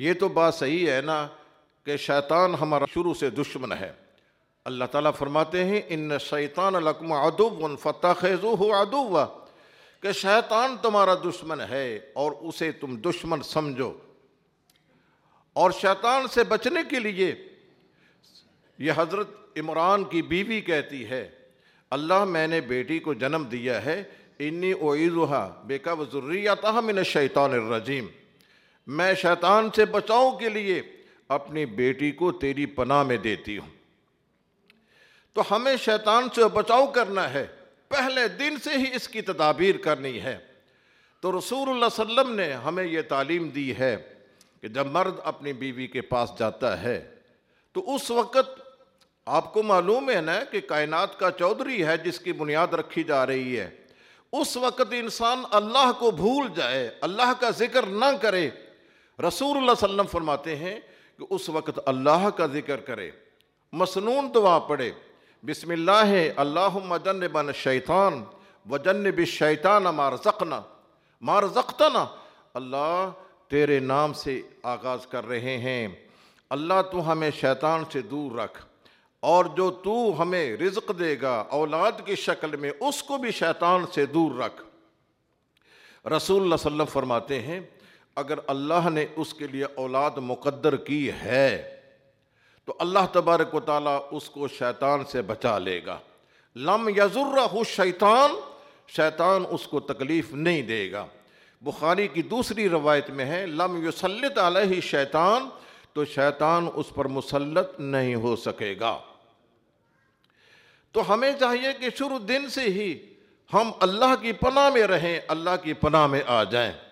ये तो बात सही है ना कि शैतान हमारा शुरू से दुश्मन है अल्लाह ताला फरमाते हैं इन शैतान लकम अदुबन फ़तः खैजू हो अदुब कि शैतान तुम्हारा दुश्मन है और उसे तुम दुश्मन समझो और शैतान से बचने के लिए यह हज़रत इमरान की बीवी कहती है अल्लाह मैंने बेटी को जन्म दिया है इन्नी ओईज़ा बेकब ज़ुर्रियात मिन शैतान रजीम मैं शैतान से बचाव के लिए अपनी बेटी को तेरी पनाह में देती हूँ तो हमें शैतान से बचाव करना है पहले दिन से ही इसकी तदाबीर करनी है तो रसूल वसम ने हमें यह तालीम दी है कि जब मर्द अपनी बीवी के पास जाता है तो उस वक़्त आपको मालूम है ना कि कायनात का चौधरी है जिसकी बुनियाद रखी जा रही है उस वक़्त इंसान अल्लाह को भूल जाए अल्लाह का जिक्र ना करे रसूल सल्लम फरमाते हैं कि उस वक्त अल्लाह का जिक्र करे मसनून दुआ पढ़े है अल्लाह मजन बन शैतान वजन ब शैतान मारजकना मारजकतना अल्लाह तेरे नाम से आगाज़ कर रहे हैं अल्लाह तू हमें शैतान से दूर रख और जो तू हमें रिज़ देगा औलाद की शक्ल में उसको भी शैतान से दूर रख रसूल सल्लम फरमाते हैं अगर अल्लाह ने उसके लिए औलाद मुकद्दर की है तो अल्लाह तबारक वाली उसको शैतान से बचा लेगा लम यजुर्रह शैतान शैतान उसको तकलीफ़ नहीं देगा बुखारी की दूसरी रवायत में है लम युसलत ही शैतान तो शैतान उस पर मुसलत नहीं हो सकेगा तो हमें चाहिए कि शुरू दिन से ही हम अल्लाह की पनाह में रहें अल्लाह की पनाह में आ जाएं